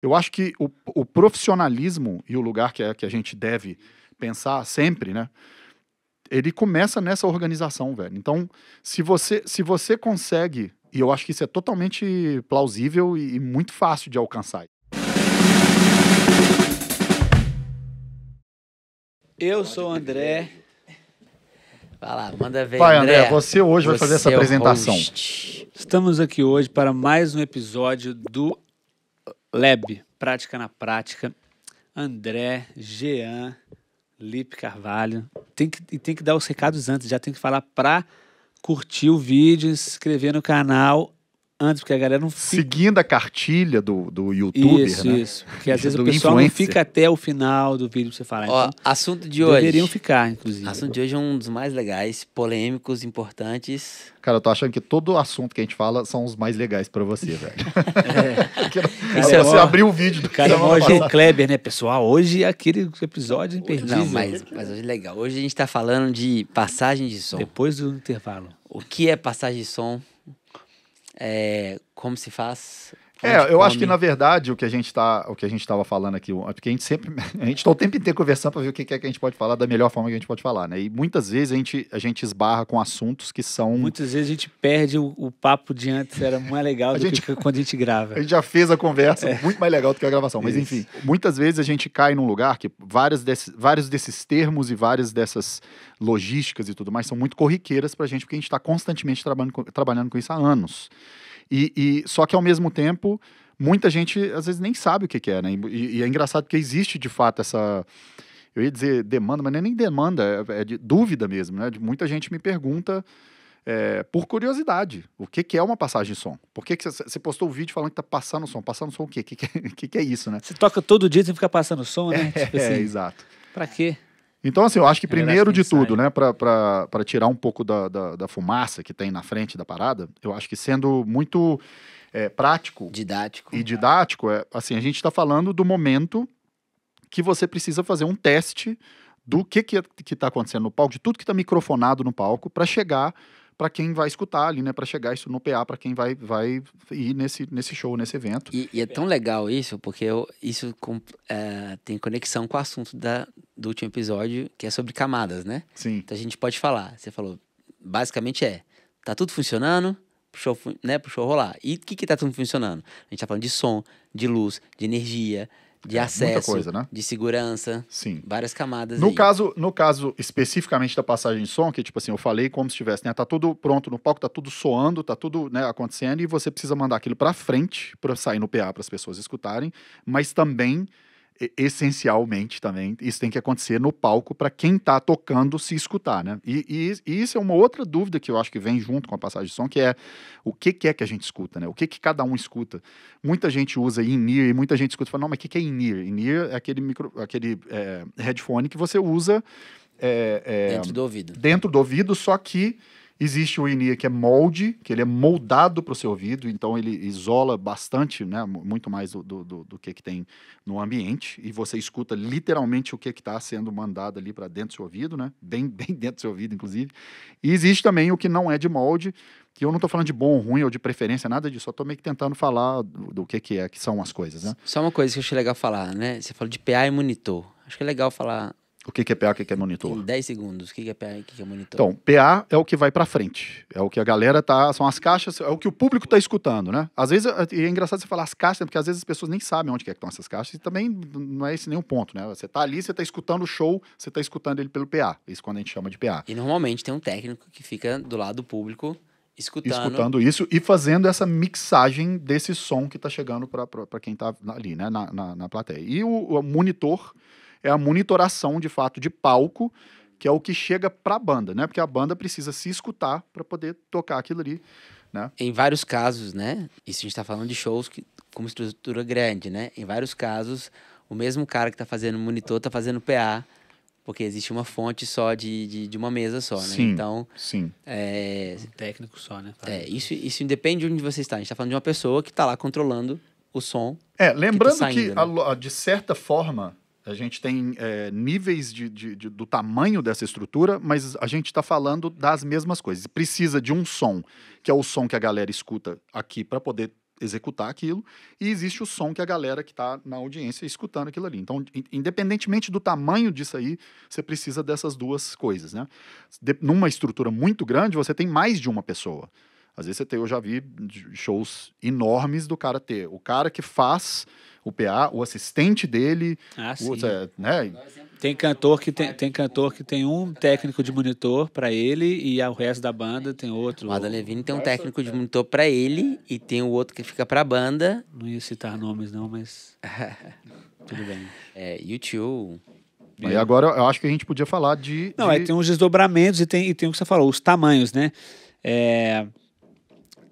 Eu acho que o, o profissionalismo e o lugar que, é, que a gente deve pensar sempre, né? Ele começa nessa organização, velho. Então, se você, se você consegue, e eu acho que isso é totalmente plausível e, e muito fácil de alcançar. Eu sou o André. Vai lá, manda ver. Vai, André, André você hoje você vai fazer essa é apresentação. Host. Estamos aqui hoje para mais um episódio do Leb, Prática na Prática, André, Jean, Lipe Carvalho. Tem que, tem que dar os recados antes, já tem que falar para curtir o vídeo, se inscrever no canal antes, porque a galera não fica... Seguindo a cartilha do, do YouTube isso, né? Isso, Que às é vezes o pessoal influencer. não fica até o final do vídeo pra você falar. Ó, então, assunto de deveriam hoje. Deveriam ficar, inclusive. Assunto de hoje é um dos mais legais, polêmicos, importantes. Cara, eu tô achando que todo assunto que a gente fala são os mais legais pra você, velho. É. cara, é você o vídeo do cara. Hoje é Kleber, né, pessoal? Hoje é aquele episódio é imperdível. Não, mas, mas hoje é legal. Hoje a gente tá falando de passagem de som. Depois do intervalo. O que é passagem de som? É, como se faz é, eu acho que na verdade o que a gente tá, o que a gente estava falando aqui, porque a gente sempre, a gente está o tempo inteiro conversando para ver o que é que a gente pode falar da melhor forma que a gente pode falar, né? E muitas vezes a gente, a gente esbarra com assuntos que são Muitas vezes a gente perde o, o papo de antes, era mais legal do gente... que quando a gente grava. A gente já fez a conversa é. muito mais legal do que a gravação, mas Isso. enfim, muitas vezes a gente cai num lugar que várias desses, vários desses termos e várias dessas logísticas e tudo mais são muito corriqueiras para a gente, porque a gente está constantemente trabalhando trabalhando com isso há anos. E, e só que ao mesmo tempo, muita gente às vezes nem sabe o que, que é, né? E, e, é engraçado porque existe de fato essa. Eu ia dizer demanda, mas não é nem demanda, é, é de dúvida mesmo, né? De, muita gente me pergunta. É, por curiosidade, o que, que é uma passagem de som? Por que você postou o um vídeo falando que tá passando som? Passando som o quê? O que, que, é, que, que, é isso, né? Você toca todo dia, e fica passando som, né? É, tipo assim. é exato. para quê? Então, assim, eu acho que primeiro de tudo, né, para tirar um pouco da, da, da, fumaça que tem na frente da parada, eu acho que sendo muito é, prático. Didático. E didático, é, assim, a gente está falando do momento que você precisa fazer um teste do que que é, está acontecendo no palco, de tudo que está microfonado no palco, para chegar para quem vai escutar ali, né? Para chegar isso no PA, para quem vai, vai ir nesse, nesse show, nesse evento. E, e é tão legal isso, porque eu, isso com, é, tem conexão com o assunto da, do último episódio, que é sobre camadas, né? Sim. Então a gente pode falar. Você falou, basicamente é, tá tudo funcionando, pro show, né, pro show rolar. E o que que tá tudo funcionando? A gente tá falando de som, de luz, de energia, de é, acesso, coisa, né? de segurança, sim, várias camadas. No aí. caso, no caso especificamente da passagem de som, que tipo assim, eu falei como se tivesse, né, tá tudo pronto no palco, tá tudo soando, tá tudo, né, acontecendo e você precisa mandar aquilo para frente para sair no PA para as pessoas escutarem, mas também essencialmente também, isso tem que acontecer no palco para quem está tocando se escutar, né? E, e, e, isso é uma outra dúvida que eu acho que vem junto com a passagem de som, que é o que, que é que a gente escuta, né? O que, que cada um escuta. Muita gente usa in-ear e muita gente escuta e fala, não, mas o que, que é in-ear? In-ear é aquele, micro, aquele é, headphone que você usa... É, é, dentro do ouvido. Dentro do ouvido, só que Existe o inia que é molde, que ele é moldado para o seu ouvido, então ele isola bastante, né, muito mais do, do, do, do que, que tem no ambiente, e você escuta literalmente o que está sendo mandado ali para dentro do seu ouvido, né, bem, bem dentro do seu ouvido, inclusive. E existe também o que não é de molde, que eu não estou falando de bom, ruim ou de preferência, nada disso, só estou meio que tentando falar do, do, que, que é, que são as coisas, né. Só uma coisa que eu achei legal falar, né, você falou de PA e monitor, acho que é legal falar o que, que é PA, o que, que é monitor? Em 10 segundos, o que, que é PA e o que, que é monitor? Então, PA é o que vai para frente, é o que a galera tá, são as caixas, é o que o público tá escutando, né? Às vezes, é, e é engraçado você falar as caixas, né? porque às vezes as pessoas nem sabem onde que é que estão essas caixas, e também não é esse nenhum ponto, né? Você tá ali, você tá escutando o show, você tá escutando ele pelo PA, isso quando a gente chama de PA. E normalmente tem um técnico que fica do lado do público Escutando. escutando. isso e fazendo essa mixagem desse som que está chegando para quem está ali, né, na, na, na plateia. E o, o, monitor é a monitoração de fato de palco, que é o que chega para a banda, né? Porque a banda precisa se escutar para poder tocar aquilo ali, né? Em vários casos, né? Isso a gente está falando de shows que, com uma estrutura grande, né? Em vários casos, o mesmo cara que está fazendo monitor está fazendo PA, porque existe uma fonte só de, de, de uma mesa só, né? Sim, então, sim. É... Um técnico só, né? É, isso, isso independe de onde você está. A gente está falando de uma pessoa que está lá controlando o som. É, tá lembrando que, tá saindo, que né? a, de certa forma, a gente tem é, níveis de, de, de, do tamanho dessa estrutura, mas a gente está falando das mesmas coisas. Precisa de um som, que é o som que a galera escuta aqui para poder executar aquilo, e existe o som que a galera que está na audiência escutando aquilo ali. Então, independentemente do tamanho disso aí, você precisa dessas duas coisas, né? De, numa estrutura muito grande, você tem mais de uma pessoa. Às vezes você tem, eu já vi shows enormes do cara ter o cara que faz o PA, o assistente dele. Ah, o, é, né? Tem cantor que tem, tem cantor que tem um técnico de monitor para ele e o resto da banda tem outro. O Adam Levine tem um técnico de monitor para ele e tem o outro que fica para a banda. Não ia citar nomes não, mas tudo bem. É, YouTube. E agora eu acho que a gente podia falar de. Não, de... tem uns desdobramentos e tem, e tem o que você falou, os tamanhos, né? É,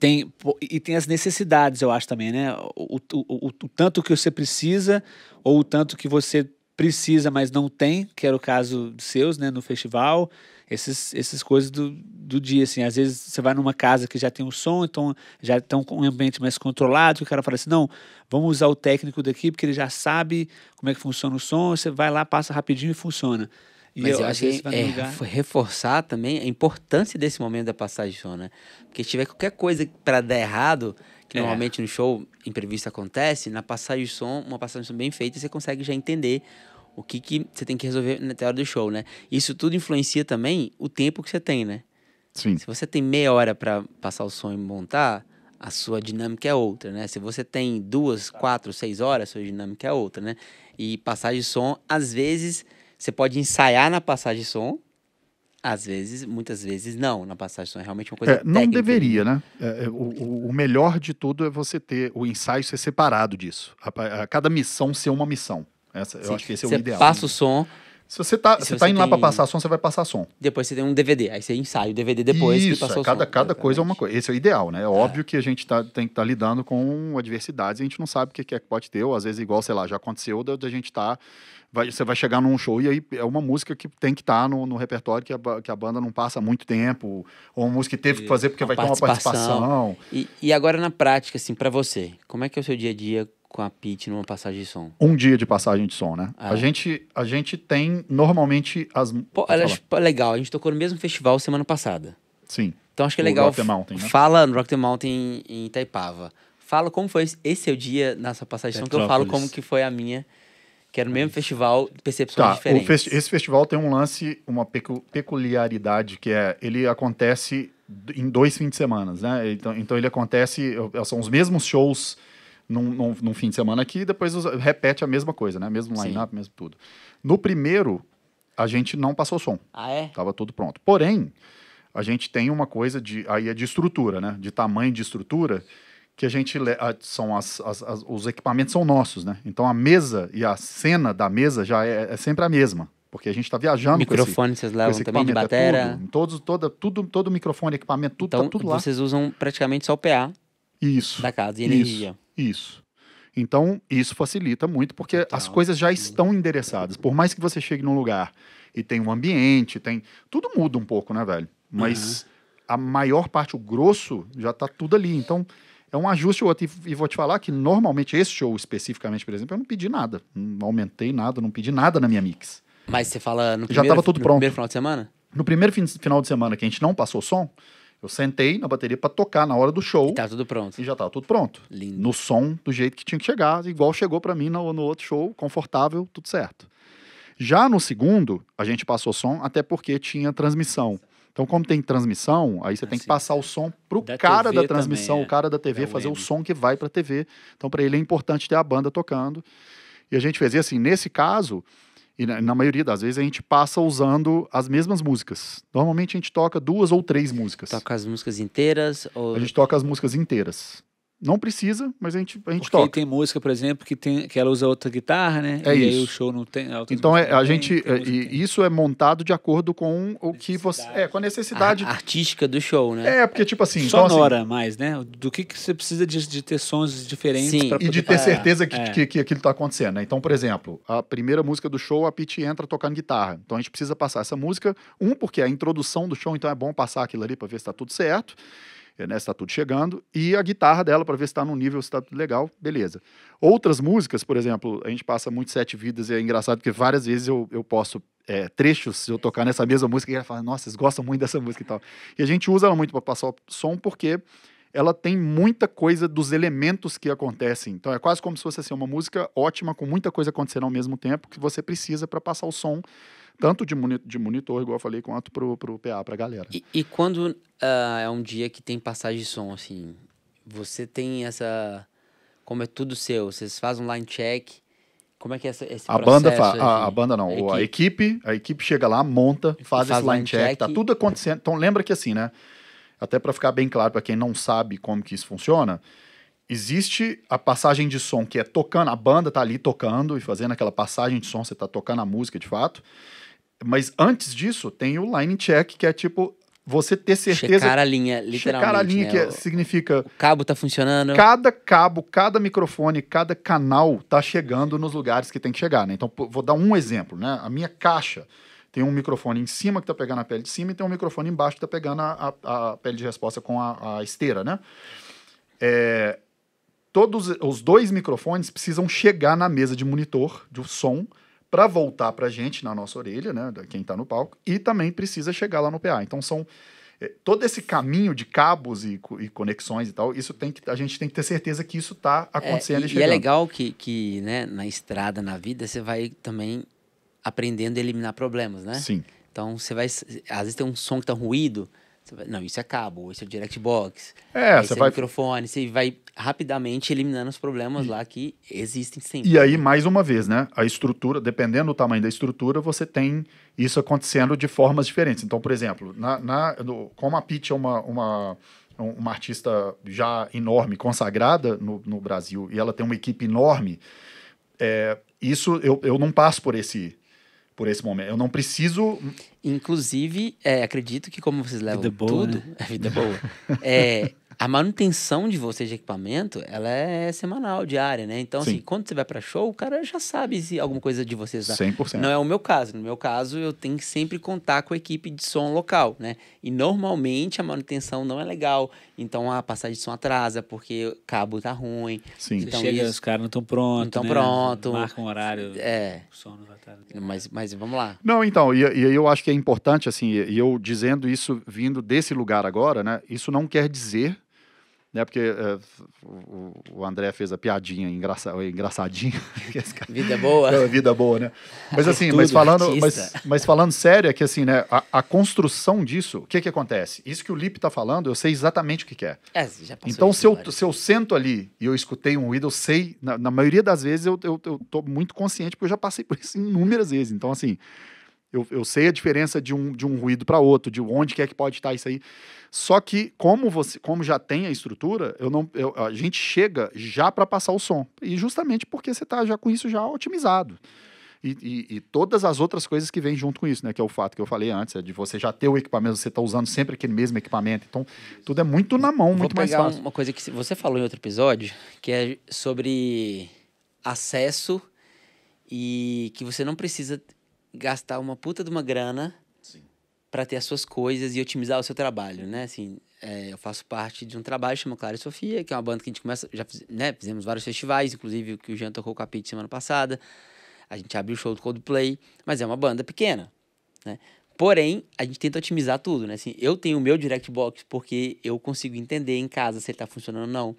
tem, e tem as necessidades, eu acho também, né? O, o, o, o, tanto que você precisa ou o tanto que você precisa, mas não tem, que era o caso dos seus, né? No festival, esses, essas coisas do, do dia, assim. Às vezes você vai numa casa que já tem um som, então já estão com um ambiente mais controlado, que o cara fala assim, não, vamos usar o técnico daqui, porque ele já sabe como é que funciona o som, você vai lá, passa rapidinho e funciona. E Mas eu, eu acho que é, reforçar também a importância desse momento da passagem de som, né? Porque se tiver qualquer coisa para dar errado, que é. normalmente no show imprevisto acontece, na passagem de som, uma passagem de som bem feita, você consegue já entender o que, que você tem que resolver na hora do show, né? Isso tudo influencia também o tempo que você tem, né? Sim. Se você tem meia hora para passar o som e montar, a sua dinâmica é outra, né? Se você tem duas, quatro, seis horas, a sua dinâmica é outra, né? E passagem de som, às vezes você pode ensaiar na passagem de som, às vezes, muitas vezes não, na passagem som é realmente uma coisa é, Não deveria, né? É, é o, o, melhor de tudo é você ter o ensaio ser separado disso. A, a cada missão ser uma missão. Essa, eu acho que esse é o ideal. Passa né? o som. Se você tá, se você tá indo tem... lá para passar som, você vai passar som. Depois você tem um DVD, aí você ensaia o DVD depois Isso, que passou é cada, som, cada coisa é uma coisa. Esse é o ideal, né? É, é. óbvio que a gente tá, tem que estar tá lidando com adversidades a gente não sabe o que, que é que pode ter, ou às vezes igual, sei lá, já aconteceu da, da gente estar... Tá vai, você vai chegar num show e aí é uma música que tem que estar tá no, no, repertório que a, que a banda não passa muito tempo, ou uma música que teve que fazer porque uma vai ter uma participação. E, e agora na prática, assim, para você, como é que é o seu dia a dia com a Pit numa passagem de som? Um dia de passagem de som, né? Ah. A, gente, a gente tem normalmente as. Pô, elas, legal, a gente tocou no mesmo festival semana passada. Sim. Então acho que é legal. Rock the Mountain, né? Fala no Rock the Mountain em Itaipava. Fala como foi esse seu é dia nessa passagem de som, que eu falo como que foi a minha. Que era o mesmo festival, percepções tá, diferentes. Festi esse festival tem um lance, uma pecu peculiaridade, que é ele acontece em dois fins de semana, né? Então, então ele acontece, são os mesmos shows num, num, num fim de semana aqui, e depois os, repete a mesma coisa, né? Mesmo line-up, mesmo tudo. No primeiro, a gente não passou som. Ah, é? Tava tudo pronto. Porém, a gente tem uma coisa de. Aí é de estrutura, né? De tamanho de estrutura que a gente são as, as, as, os equipamentos são nossos, né? Então a mesa e a cena da mesa já é, é sempre a mesma, porque a gente está viajando. Microfone esse, vocês levam também de é bateria. É tudo, todos, toda, tudo, todo microfone, equipamento, tudo tá então, tá tudo lá. Vocês usam praticamente só o PA. Isso. Da casa e energia. Isso. isso. Então isso facilita muito porque as coisas já estão endereçadas. Por mais que você chegue num lugar e tem um ambiente, tem tudo muda um pouco, né, velho? Mas uhum. a maior parte, o grosso, já está tudo ali. Então é um ajuste ou outro. E, vou te falar que normalmente esse show especificamente, por exemplo, eu não pedi nada. Não aumentei nada, não pedi nada na minha mix. Mas você fala no, primeiro, Já tava tudo pronto. primeiro final de semana? No primeiro fim, final de semana que a gente não passou som, eu sentei na bateria para tocar na hora do show. E tá tudo pronto. E já tava tudo pronto. Lindo. No som, do jeito que tinha que chegar, igual chegou para mim no, no outro show, confortável, tudo certo. Já no segundo, a gente passou som, até porque tinha transmissão então, como tem transmissão, aí você ah, tem que sim. passar o som pro da cara TV da transmissão, é. o cara da TV é. é fazer o som que vai para a TV. Então, para ele é importante ter a banda tocando. E a gente fez e assim, nesse caso, e na, na, maioria das vezes a gente passa usando as mesmas músicas. Normalmente a gente toca duas ou três músicas. Toca as músicas inteiras ou... A gente toca as músicas inteiras. Não precisa, mas a gente, a gente Porque toca. tem música, por exemplo, que, tem, que ela usa outra guitarra, né? É e isso. aí o show não tem. Então é, a gente. Tem, é, tem isso é montado de acordo com o que você. É, com a necessidade. A artística do show, né? É, porque, tipo assim. Sonora então, assim, mais, né? Do que, que você precisa de, de ter sons diferentes E de ter tá- certeza que, é. que, que aquilo tá acontecendo. Né? Então, por exemplo, a primeira música do show, a Pete entra tocando guitarra. Então a gente precisa passar essa música. Um, porque é a introdução do show, então é bom passar aquilo ali para ver se tá tudo certo né, está tudo chegando, e a guitarra dela para ver se está num nível, se está tudo legal, beleza. Outras músicas, por exemplo, a gente passa muito Sete Vidas e é engraçado que várias vezes eu, eu posso é, trechos, eu tocar nessa mesma música e ela fala, nossa, vocês gostam muito dessa música e tal. E a gente usa ela muito para passar o som porque ela tem muita coisa dos elementos que acontecem. Então é quase como se fosse assim, uma música ótima com muita coisa acontecendo ao mesmo tempo que você precisa para passar o som tanto de, monitor, de monitor igual eu falei, quanto pro, pro PA, pra galera. E, e quando uh, é um dia que tem passagem de som, assim, você tem essa... Como é tudo seu, vocês fazem um line check, como é que é esse processo? A banda, fa... de... a, assim? a, banda não, é a equipe. a equipe, a equipe chega lá, monta, faz, faz esse line check, check, tá tudo acontecendo. Então lembra que assim, né? Até para ficar bem claro para quem não sabe como que isso funciona, existe a passagem de som que é tocando, a banda tá ali tocando e fazendo aquela passagem de som, você tá tocando a música de fato. Mas antes disso, tem o line check, que é tipo você ter certeza. Checar a linha, literalmente. Checar a linha, né? que é, significa. O cabo tá funcionando. Cada cabo, cada microfone, cada canal tá chegando nos lugares que tem que chegar, né? Então, vou dar um exemplo, né? A minha caixa tem um microfone em cima que tá pegando a pele de cima e tem um microfone embaixo que tá pegando a, a, a pele de resposta com a, a esteira, né? É, todos os dois microfones precisam chegar na mesa de monitor, de som, para voltar para a gente na nossa orelha, né, quem está no palco, e também precisa chegar lá no PA. Então são é, todo esse caminho de cabos e, e, conexões e tal, isso tem que a gente tem que ter certeza que isso está é, acontecendo. É, e, e, é legal que, que né, na estrada, na vida, você vai também aprendendo a eliminar problemas, né? Sim. Então você vai, às vezes tem um som que tá ruído, não, isso é cabo, isso é direct box, é, você é vai... microfone, você vai rapidamente eliminando os problemas e... lá que existem sempre. E aí, mais uma vez, né? A estrutura, dependendo do tamanho da estrutura, você tem isso acontecendo de formas diferentes. Então, por exemplo, na, na, no, como a Pitch é uma, uma uma artista já enorme, consagrada no, no, Brasil, e ela tem uma equipe enorme, é, isso eu, eu não passo por esse por esse momento. Eu não preciso. Inclusive, é, acredito que como vocês levam vida boa, tudo, né? vida boa. é, a manutenção de você de equipamento, ela é semanal, diária, né? Então, assim, Sim. assim, quando você vai para show, o cara já sabe se alguma coisa de você está. 100%. Não é o meu caso. No meu caso, eu tenho que sempre contar com a equipe de som local, né? E normalmente a manutenção não é legal. Então a passagem de som atrasa, porque o cabo tá ruim. Sim. Então, chega, isso... os caras não estão prontos. Não estão né? prontos. Marcam um horário. É. Sono da tarde. Mas, mas vamos lá. Não, então, e, e eu acho que é importante, assim, e eu dizendo isso vindo desse lugar agora, né? Isso não quer dizer né? Porque é, o, o, André fez a piadinha engraça, engraçadinha. vida boa. É, vida boa, né? Mas assim, mas falando, mas, mas, falando sério, é que assim, né? A, a construção disso, o que que acontece? Isso que o Lipe tá falando, eu sei exatamente o que, que é. é então, se eu, se eu sento ali e eu escutei um ruído, eu sei, na, na maioria das vezes eu, eu, eu tô muito consciente, porque eu já passei por isso inúmeras vezes. Então, assim, eu, eu sei a diferença de um, de um ruído para outro, de onde que é que pode estar tá isso aí. Só que, como você como já tem a estrutura, eu não, eu, a gente chega já para passar o som. E justamente porque você está já com isso já otimizado. E, e, e, todas as outras coisas que vêm junto com isso, né? Que é o fato que eu falei antes, é de você já ter o equipamento, você está usando sempre aquele mesmo equipamento. Então, tudo é muito na mão, Vou muito mais fácil. Uma coisa que você falou em outro episódio, que é sobre acesso e que você não precisa gastar uma puta de uma grana para ter as suas coisas e otimizar o seu trabalho, né? Assim, é, eu faço parte de um trabalho chamado Clara e Sofia, que é uma banda que a gente começa, já fiz, né, fizemos vários festivais, inclusive o que o Jean tocou com a Pete semana passada. A gente abriu o show do Coldplay, mas é uma banda pequena, né? Porém, a gente tenta otimizar tudo, né? Assim, eu tenho o meu direct box porque eu consigo entender em casa se ele tá funcionando ou não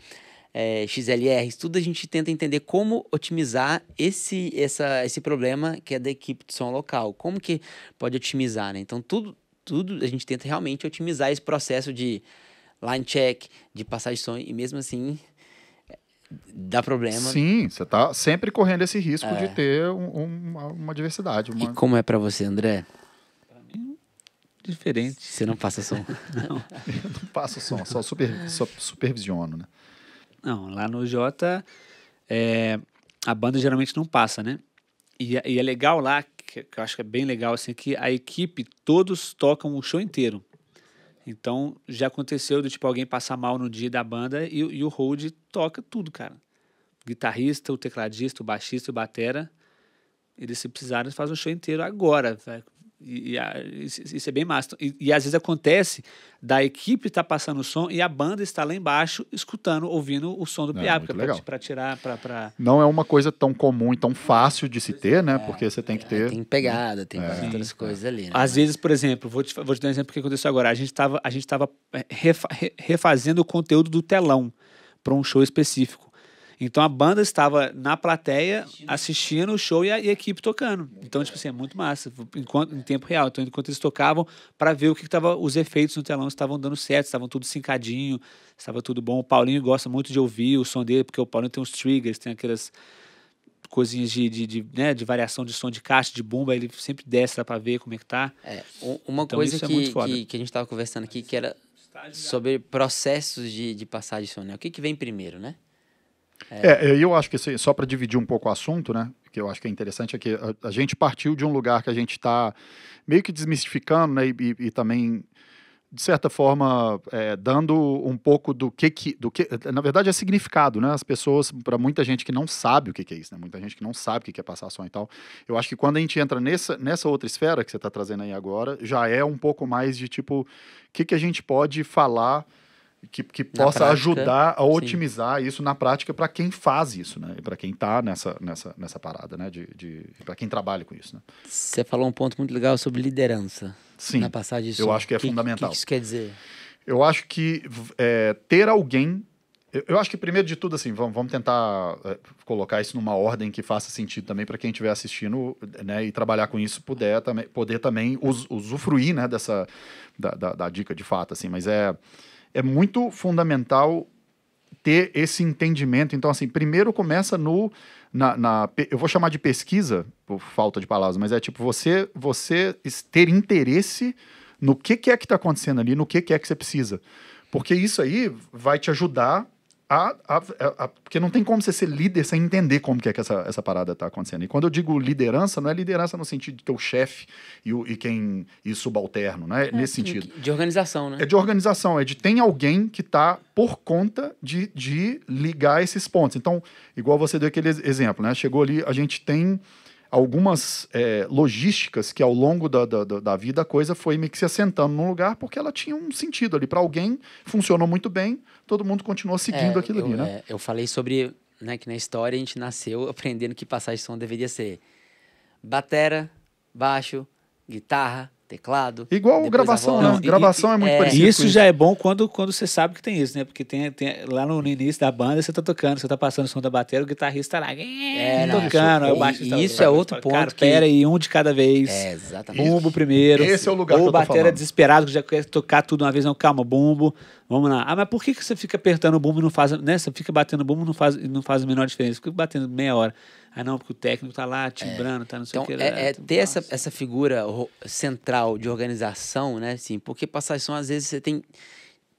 é, XLRs, tudo a gente tenta entender como otimizar esse, essa, esse problema que é da equipe de som local. Como que pode otimizar, né? Então, tudo, tudo a gente tenta realmente otimizar esse processo de line check, de passar de som e mesmo assim é, dá problema. Sim, você está sempre correndo esse risco é. de ter um, um, uma, diversidade. Uma... E como é para você, André? Diferente. Você não passa som? não. Eu não passo som, só super, só supervisiono, né? Não, lá no J é, a banda geralmente não passa, né? E, é, e é legal lá, que, que, eu acho que é bem legal, assim, que a equipe, todos tocam o show inteiro. Então, já aconteceu do tipo alguém passar mal no dia da banda e, e o Hold toca tudo, cara. O guitarrista, o tecladista, o baixista, o batera. Eles, se precisarem, fazem o show inteiro agora. velho. E, e, isso é bem massa. E, e, às vezes acontece da equipe tá passando o som e a banda está lá embaixo escutando, ouvindo o som do é piapo, é, para tirar, para pra... Não é uma coisa tão comum e tão fácil de se ter, né? É, porque você tem que é, ter... Tem pegada, tem né? é. outras coisas ali. Né? Às vezes, por exemplo, vou te, vou te dar um exemplo que aconteceu agora. A gente estava a gente é, refa, refazendo o conteúdo do telão para um show específico. Então a banda estava na plateia assistindo o show e a, e a equipe tocando. É então, tipo assim, é muito massa, enquanto, em tempo real. Então, enquanto eles tocavam, para ver o que, estava, os efeitos no telão estavam dando certo, estavam tudo sincadinho, estava tudo bom. O Paulinho gosta muito de ouvir o som dele, porque o Paulinho tem uns triggers, tem aquelas coisinhas de, de, de, né, de variação de som de caixa, de bomba, ele sempre desce para ver como é que tá. É, uma então, coisa é que, é que, que, a gente estava conversando aqui, que era sobre processos de, de passagem de som, né? O que que vem primeiro, né? É, é, é eu acho que assim, só para dividir um pouco o assunto, né? Que eu acho que é interessante é que a, a gente partiu de um lugar que a gente está meio que desmistificando, né? E, e, e também de certa forma é, dando um pouco do que, que do que na verdade é significado, né? As pessoas para muita gente que não sabe o que, que, é isso, né? Muita gente que não sabe o que, que é passação e tal. Eu acho que quando a gente entra nessa nessa outra esfera que você está trazendo aí agora, já é um pouco mais de tipo o que que a gente pode falar que, que possa prática, ajudar a otimizar sim. isso na prática para quem faz isso, né? Para quem está nessa, nessa, nessa parada, né? De, de para quem trabalha com isso, né? Você falou um ponto muito legal sobre liderança. Sim. Na passagem disso. Eu acho que é que, fundamental. O que, isso quer dizer? Eu acho que é, ter alguém eu acho que primeiro de tudo, assim, vamos, tentar é, colocar isso numa ordem que faça sentido também para quem estiver assistindo, né, e trabalhar com isso puder também, poder também us, usufruir, né, dessa da, da, da, dica de fato, assim. Mas é é muito fundamental ter esse entendimento. Então, assim, primeiro começa no. Na, na, eu vou chamar de pesquisa, por falta de palavras, mas é tipo você, você ter interesse no que, que é que está acontecendo ali, no que, que é que você precisa. Porque isso aí vai te ajudar a, a, a, porque não tem como você ser líder sem entender como que é que essa, essa parada está acontecendo. E quando eu digo liderança, não é liderança no sentido de o chefe e, e quem e subalterno, né? É, Nesse sentido. De organização, né? É de organização, é de tem alguém que está por conta de, de ligar esses pontos. Então, igual você deu aquele exemplo, né? Chegou ali, a gente tem algumas é, logísticas que ao longo da, da, da, vida a coisa foi meio que se assentando num lugar porque ela tinha um sentido ali. Para alguém funcionou muito bem, todo mundo continuou seguindo é, aquilo eu, ali, né? É, eu falei sobre, né, que na história a gente nasceu aprendendo que passagem de som deveria ser batera, baixo, guitarra, teclado. Igual gravação, né? Gravação e, é muito é, parecido. Isso, isso já é bom quando, quando você sabe que tem isso, né? Porque tem, tem lá no, início da banda você tá tocando, você tá passando o som da bateria, o guitarrista tá lá é, tocando, aí o E é tá isso é outro ponto. Cara, que... pera aí, um de cada vez. É, exatamente. Bumbo primeiro. Esse é o lugar Ou bateria desesperado que já quer tocar tudo uma vez, não, calma, bumbo. Vamos lá. Ah, mas por que, que você fica apertando o bumbo e não faz, né? Você fica batendo o bumbo e não faz, não faz a menor diferença. Fica batendo meia hora. Ah, não, porque o técnico tá lá timbrando, é. tá não sei então, o que. É, é tá, ter essa, essa figura central de organização, né? Assim, porque passação, às vezes, você tem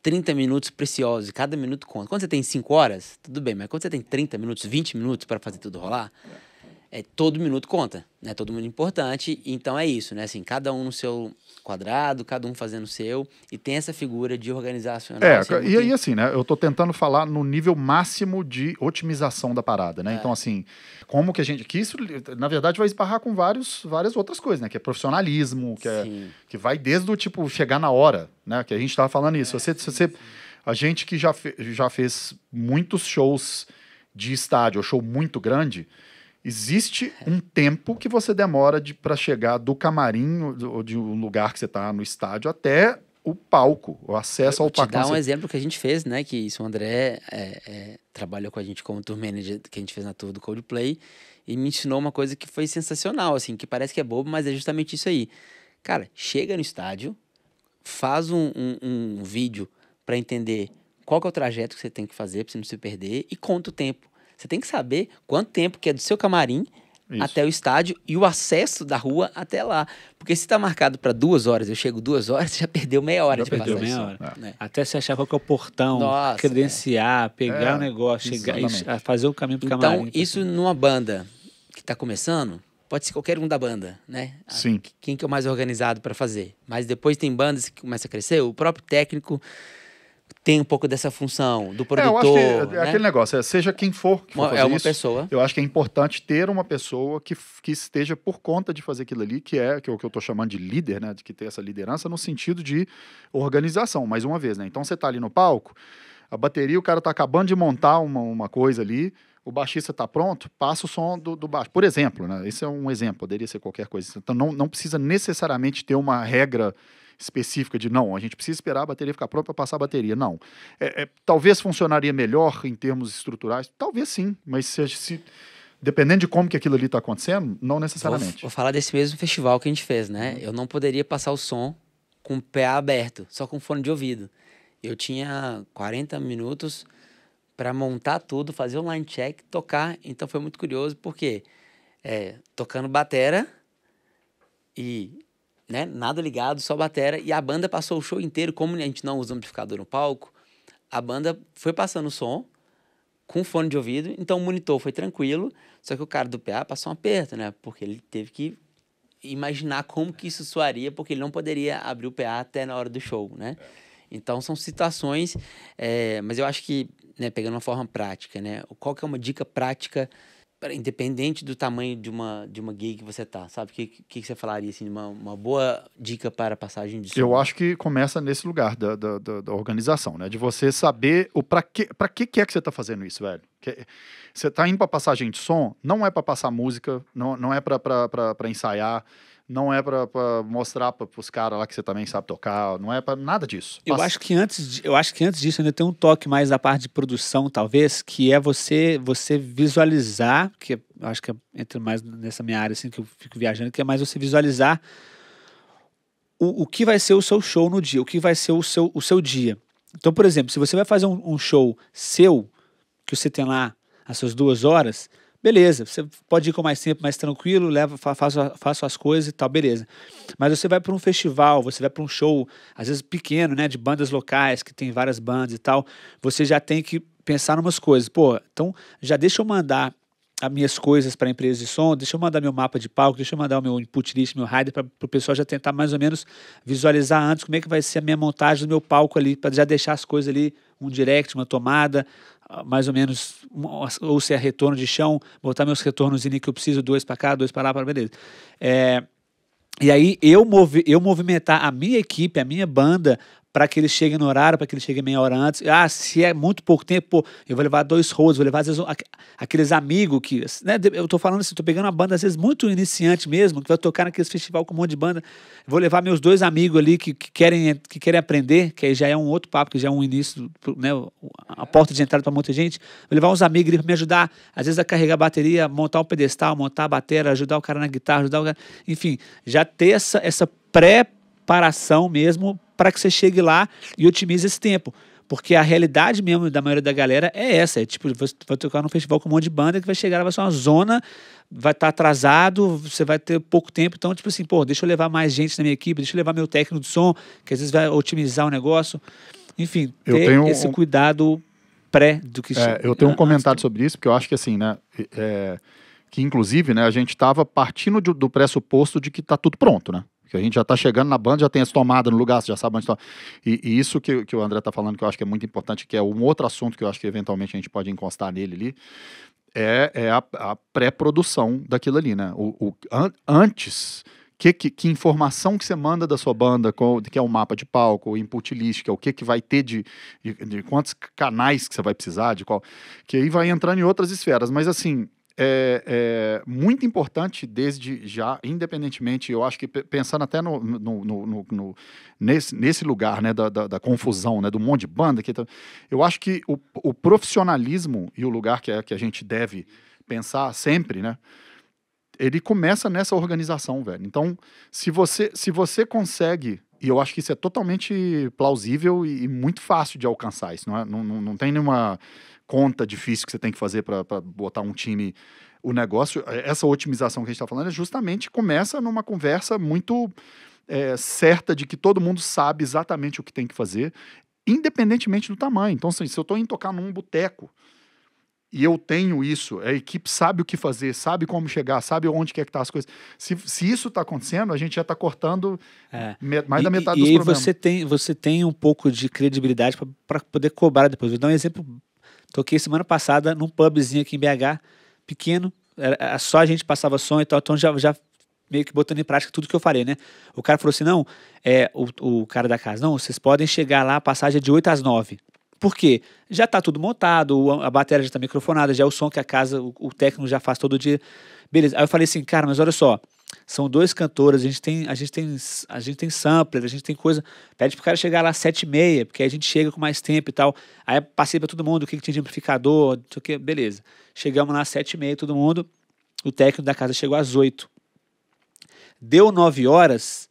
30 minutos preciosos, cada minuto conta. Quando você tem 5 horas, tudo bem, mas quando você tem 30 minutos, 20 minutos para fazer tudo rolar. É é, todo minuto conta, né? Todo mundo importante. Então é isso, né? Assim, cada um no seu quadrado, cada um fazendo o seu, e tem essa figura de organização. É, e, aí assim, né? Eu estou tentando falar no nível máximo de otimização da parada, né? É. Então, assim, como que a gente. Que isso, na verdade, vai esbarrar com vários, várias outras coisas, né? Que é profissionalismo, que, é, que vai desde o tipo chegar na hora, né? Que a gente estava falando isso. É, você, sim, você, sim. A gente que já, fe, já fez muitos shows de estádio, show muito grande Existe um tempo que você demora de, para chegar do camarim ou de um lugar que você está no estádio até o palco, o acesso ao palco. Vou te dar um exemplo que a gente fez, né? Que isso, o André é, é, trabalhou com a gente como tour manager que a gente fez na tour do Coldplay e me ensinou uma coisa que foi sensacional, assim, que parece que é bobo, mas é justamente isso aí. Cara, chega no estádio, faz um, um, um vídeo para entender qual é o trajeto que você tem que fazer para você não se perder e conta o tempo. Você tem que saber quanto tempo que é do seu camarim isso. até o estádio e o acesso da rua até lá. Porque se está marcado para duas horas, eu chego duas horas, já perdeu meia hora já de perdeu meia hora. É. Até se achar qual que é o portão, Nossa, credenciar, é. pegar o é, negócio, chegar, fazer o caminho para então, camarim. Então, isso numa banda que está começando, pode ser qualquer um da banda, né? Sim. Quem que é o mais organizado para fazer. Mas depois tem bandas que começam a crescer, o próprio técnico tem um pouco dessa função do é, produtor. É, que, né? aquele negócio, é, seja quem for que for fazer é uma isso, pessoa. Eu acho que é importante ter uma pessoa que, que esteja por conta de fazer aquilo ali, que é que, é o que eu estou chamando de líder, né? De que ter essa liderança no sentido de organização, mais uma vez, né? Então você está ali no palco, a bateria, o cara está acabando de montar uma, uma coisa ali, o baixista está pronto, passa o som do, do baixo. Por exemplo, né? Esse é um exemplo, poderia ser qualquer coisa. Então não, não precisa necessariamente ter uma regra específica de não, a gente precisa esperar a bateria ficar pronta para passar a bateria. Não. É, é, talvez funcionaria melhor em termos estruturais, talvez sim, mas se, se dependendo de como que aquilo ali está acontecendo, não necessariamente. Vou, vou, falar desse mesmo festival que a gente fez, né? Uhum. Eu não poderia passar o som com o pé aberto, só com fone de ouvido. Eu tinha 40 minutos para montar tudo, fazer um line check, tocar. Então foi muito curioso porque é, tocando batera e né? Nada ligado, só batera. E a banda passou o show inteiro, como a gente não usa amplificador no palco, a banda foi passando o som com fone de ouvido, então o monitor foi tranquilo, só que o cara do PA passou um aperto, né? Porque ele teve que imaginar como que isso soaria, porque ele não poderia abrir o PA até na hora do show, né? É. Então são situações, é, mas eu acho que, né, pegando uma forma prática, né? Qual que é uma dica prática independente do tamanho de uma, de uma gig que você tá, sabe? O que, que, que você falaria, assim, uma, uma boa dica para passagem de som? Eu acho que começa nesse lugar da, da, da, da organização, né? De você saber o para que, pra que, que é que você tá fazendo isso, velho. Que, você tá indo para passagem de som, não é para passar música, não, não é para ensaiar, não é para mostrar para os caras lá que você também sabe tocar, não é para nada disso. Passa. Eu acho que antes, de, eu acho que antes disso ainda tem um toque mais da parte de produção, talvez, que é você você visualizar, que eu acho que é, entra mais nessa minha área assim que eu fico viajando, que é mais você visualizar o, o que vai ser o seu show no dia, o que vai ser o seu, o seu dia. Então, por exemplo, se você vai fazer um, um show seu, que você tem lá as suas duas horas, Beleza, você pode ir com mais tempo, mais tranquilo, leva, faça, faço as coisas e tal, beleza. Mas você vai para um festival, você vai para um show, às vezes pequeno, né, de bandas locais, que tem várias bandas e tal, você já tem que pensar em umas coisas. Pô, então já deixa eu mandar as minhas coisas para a empresa de som, deixa eu mandar meu mapa de palco, deixa eu mandar o meu input list, meu rider, para o pessoal já tentar mais ou menos visualizar antes como é que vai ser a minha montagem do meu palco ali, para já deixar as coisas ali, um direct, uma tomada, mais ou menos, ou se é retorno de chão, botar meus retornos em que eu preciso, dois para cá, dois para lá, para beleza. É, e aí eu, movi eu movimentar a minha equipe, a minha banda para que ele chegue no horário, para que ele chegue meia hora antes. Ah, se é muito pouco tempo, pô, eu vou levar dois rolos, vou levar às vezes um, aqueles amigos que, né, eu tô falando assim, tô pegando uma banda às vezes muito iniciante mesmo, que vai tocar naqueles festival com um monte de banda. Vou levar meus dois amigos ali que, que querem que querem aprender, que aí já é um outro papo, que já é um início, né, a porta de entrada para muita gente. Vou levar uns amigos ali para me ajudar, às vezes a carregar a bateria, montar um pedestal, montar a bateria, ajudar o cara na guitarra, ajudar o cara, enfim, já ter essa essa pré preparação mesmo para que você chegue lá e otimize esse tempo. Porque a realidade mesmo da maioria da galera é essa. É tipo, você vai tocar num festival com um monte de banda que vai chegar, vai ser uma zona, vai estar tá atrasado, você vai ter pouco tempo. Então, tipo assim, pô, deixa eu levar mais gente na minha equipe, deixa eu levar meu técnico de som, que às vezes vai otimizar o negócio. Enfim, eu tenho esse um... cuidado pré do que... É, eu tenho um ah, comentário sobre isso, porque eu acho que assim, né... É, que inclusive, né, a gente estava partindo de, do pressuposto de que está tudo pronto, né? Porque a gente já está chegando na banda, já tem as tomadas no lugar, você já sabe onde está. E, e, isso que, que o André está falando, que eu acho que é muito importante, que é um outro assunto que eu acho que eventualmente a gente pode encostar nele ali, é, é a, a pré-produção daquilo ali, né? O, o an, antes. Que, que, que, informação que você manda da sua banda, qual, que é o um mapa de palco, o input list, que é o que, que vai ter de, de, de quantos canais que você vai precisar, de qual. Que aí vai entrando em outras esferas. Mas assim, é, é, muito importante desde já, independentemente, eu acho que pensando até no, no, no, no nesse, nesse lugar né, da, da, da, confusão, né, do monte de banda, que, tá, eu acho que o, o profissionalismo e o lugar que, é, que a gente deve pensar sempre, né, ele começa nessa organização, velho. Então, se você, se você consegue, e eu acho que isso é totalmente plausível e, e muito fácil de alcançar, isso não, é, não, não, não tem nenhuma conta difícil que você tem que fazer para botar um time. O negócio, é, essa otimização que a gente está falando, é justamente começa numa conversa muito é, certa de que todo mundo sabe exatamente o que tem que fazer, independentemente do tamanho. Então, assim, se eu estou indo tocar num boteco e eu tenho isso, a equipe sabe o que fazer, sabe como chegar, sabe onde quer que tá as coisas. Se, se isso está acontecendo, a gente já está cortando é. mais e, da metade e, dos e problemas. E você tem, você tem um pouco de credibilidade para poder cobrar depois. Vou dar um exemplo Toquei semana passada num pubzinho aqui em BH, pequeno, era, só a gente passava som e tal, então já, já meio que botando em prática tudo que eu falei, né? O cara falou assim: não, é, o, o cara da casa, não, vocês podem chegar lá, a passagem é de 8 às 9. Por quê? Já está tudo montado, a bateria já está microfonada, já é o som que a casa, o, o técnico já faz todo dia. Beleza. Aí eu falei assim, cara, mas olha só, são dois cantores, a gente tem, a gente tem, a gente tem sampler, a gente tem coisa. Pede pro cara chegar lá às sete e meia, porque a gente chega com mais tempo e tal. Aí passei para todo mundo o que, que tinha de amplificador, não sei o que, beleza. Chegamos lá às sete e meia, todo mundo. O técnico da casa chegou às oito. Deu nove horas,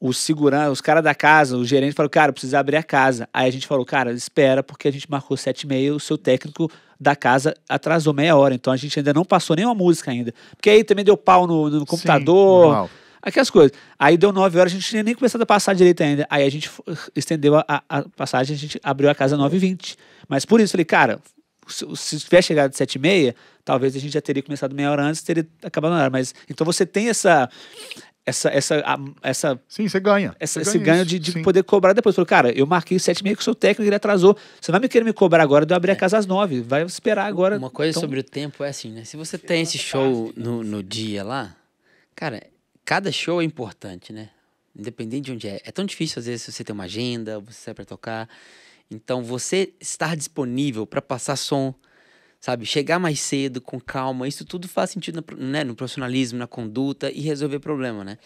os segurança, os caras da casa, o gerente falou, cara, precisa abrir a casa. Aí a gente falou, cara, espera, porque a gente marcou sete e meia, o seu técnico da casa atrasou meia hora. Então a gente ainda não passou nenhuma música ainda. Porque aí também deu pau no, no computador. Sim, aquelas coisas. Aí deu 9 horas, a gente tinha nem começado a passar direito ainda. Aí a gente estendeu a, a passagem, a gente abriu a casa 9 h 20 Mas por isso, falei, cara, se, se tiver chegado 7 e meia, talvez a gente já teria começado meia hora antes, teria acabado na hora. Mas então você tem essa, essa essa a, essa sim você ganha essa, você esse ganha, ganho isso, de, de poder cobrar depois falou cara eu marquei sete meio que o seu técnico ele atrasou você não vai me querer me cobrar agora de eu abrir é. a casa às nove vai esperar agora uma coisa então... sobre o tempo é assim né se você tem esse show no, no dia lá cara cada show é importante né independente de onde é é tão difícil às vezes você tem uma agenda você sai para tocar então você estar disponível para passar som sabe? Chegar mais cedo, com calma, isso tudo faz sentido no, né? no profissionalismo, na conduta e resolver problema, né?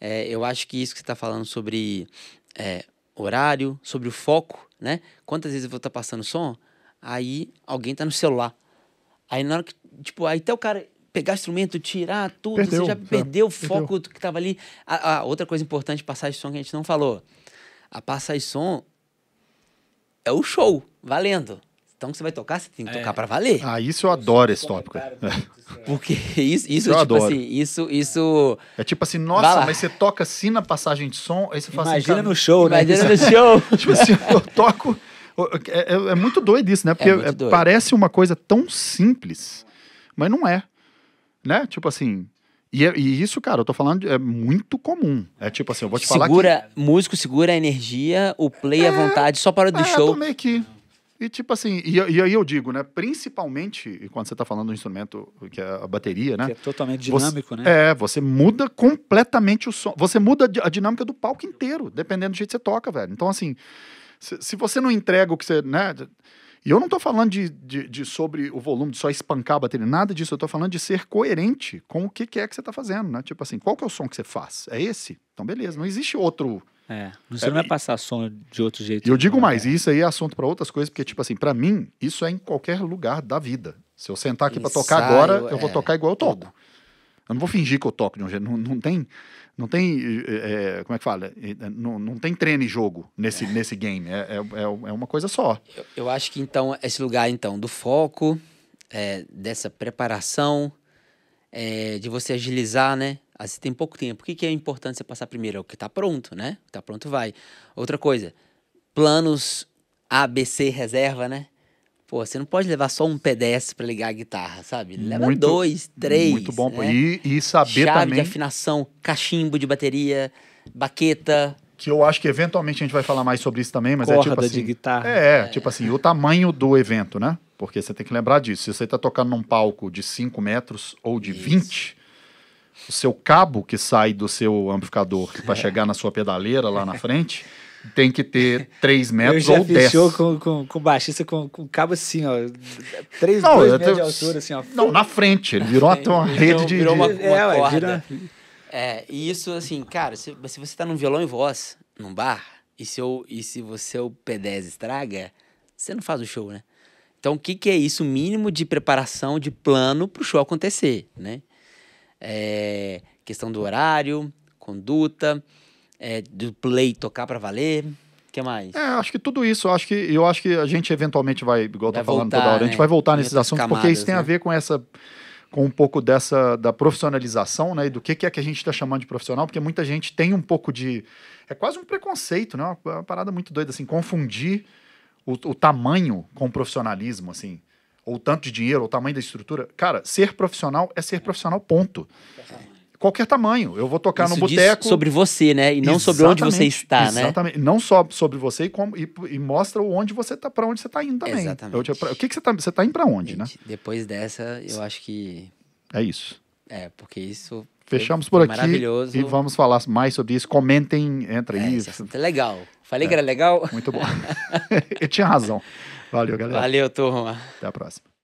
É, eu acho que isso que você está falando sobre é, horário, sobre o foco, né? Quantas vezes eu vou estar tá passando som, aí alguém tá no celular. Aí na hora que, tipo, aí até o cara pegar instrumento, tirar tudo, perdeu, você já é, perdeu o foco perdeu. que tava ali. Ah, ah, outra coisa importante, passagem de som que a gente não falou. A passagem de som é o show, valendo. Então você vai tocar, você tem que é. tocar para valer. Ah, isso eu adoro esse tópico. É. Porque isso, isso eu tipo adoro. assim, isso, isso. É tipo assim, nossa, mas você toca assim na passagem de som, aí você fala assim, Imagina assim, no show, né? Imagina no show. tipo assim, eu toco. É, é, é, muito doido isso, né? É Porque é parece uma coisa tão simples, mas não é. Né? Tipo assim. E, é, e, isso, cara, eu tô falando, é muito comum. É tipo assim, eu vou te segura, falar. Segura, que... músico segura a energia, o play à vontade, só para do ah, show. Eu tô meio que e tipo assim, e, e, aí eu digo, né? Principalmente quando você está falando do instrumento que é a bateria, né? Que é totalmente dinâmico, você, né? É, você muda completamente o som. Você muda a dinâmica do palco inteiro, dependendo do jeito que você toca, velho. Então, assim, se, se você não entrega o que você. né? E eu não estou falando de, de, de, sobre o volume, de só espancar a bateria, nada disso. Eu estou falando de ser coerente com o que, que é que você está fazendo, né? Tipo assim, qual que é o som que você faz? É esse? Então, beleza. Não existe outro é, você é, não é, vai passar som de outro jeito. Eu né? digo mais, mais, isso aí é assunto para outras coisas, porque, tipo assim, para mim, isso é em qualquer lugar da vida. Se eu sentar aqui para tocar agora, eu é. vou tocar igual eu toco. Eu não vou fingir que eu toco de um jeito. Não, não tem. Não tem. É, como é que fala? Não, não tem treino e jogo nesse, é. nesse game. É, é, é, é, uma coisa só. Eu, eu, acho que então, esse lugar, então, do foco, dessa preparação, de você agilizar, né? Às ah, vezes tem pouco tempo. O que, que é importante você passar primeiro? É o que está pronto, né? Está pronto, vai. Outra coisa, planos ABC reserva, né? Pô, você não pode levar só um pedestre para ligar a guitarra, sabe? Leva muito, dois, três. Muito bom. Né? E, e saber Chave também... de afinação, cachimbo de bateria, baqueta, que eu acho que eventualmente a gente vai falar mais sobre isso também, mas é Corda é tipo assim. De guitarra. É, é, tipo assim, o tamanho do evento, né? Porque você tem que lembrar disso. Se você está tocando num palco de 5 metros ou de isso. 20, o seu cabo que sai do seu amplificador para é. chegar na sua pedaleira lá na frente tem que ter 3 metros ou 10. Eu já com, com, com baixista com, com cabo assim, ó. 3 metros tenho... de altura, assim, ó. Não, na frente. Ele virou até uma virou, rede de... Virou uma, é, uma é, corda. Vira... É, e isso, assim, cara, se, se você tá num violão em voz, num bar, e se, eu, e se você o P10 estraga, você não faz o show, né? Então, o que, que é isso? O mínimo de preparação, de plano pro show acontecer, né? é, questão do horário, conduta, é, do play tocar para valer. O que mais? É, acho que tudo isso, eu acho que, eu acho que a gente eventualmente vai, igual vai tá falando voltar, toda hora, né? a gente né, vai voltar nesses assuntos, porque isso tem a né? ver com essa com um pouco dessa da profissionalização, né? E do que, que é que a gente está chamando de profissional, porque muita gente tem um pouco de. É quase um preconceito, né? Uma, uma parada muito doida, assim, confundir o, o, tamanho com o profissionalismo, assim ou tanto de dinheiro, ou tamanho da estrutura. Cara, ser profissional é ser profissional, ponto. Qualquer tamanho. Eu vou tocar Isso no boteco. sobre você, né? E não sobre onde você está, exatamente. né? Exatamente. Não só sobre você e, como, e, e mostra onde você tá, para onde você está indo também. Exatamente. o que, que você está você tá indo para onde, né? Gente, né? Depois dessa, eu acho que. É isso. É, porque isso Fechamos por aqui e vamos falar mais sobre isso. Comentem, entra é, aí. É, legal. Falei é, que era legal? Muito bom. Eu tinha razão. Valeu, galera. Valeu, turma. Até a próxima.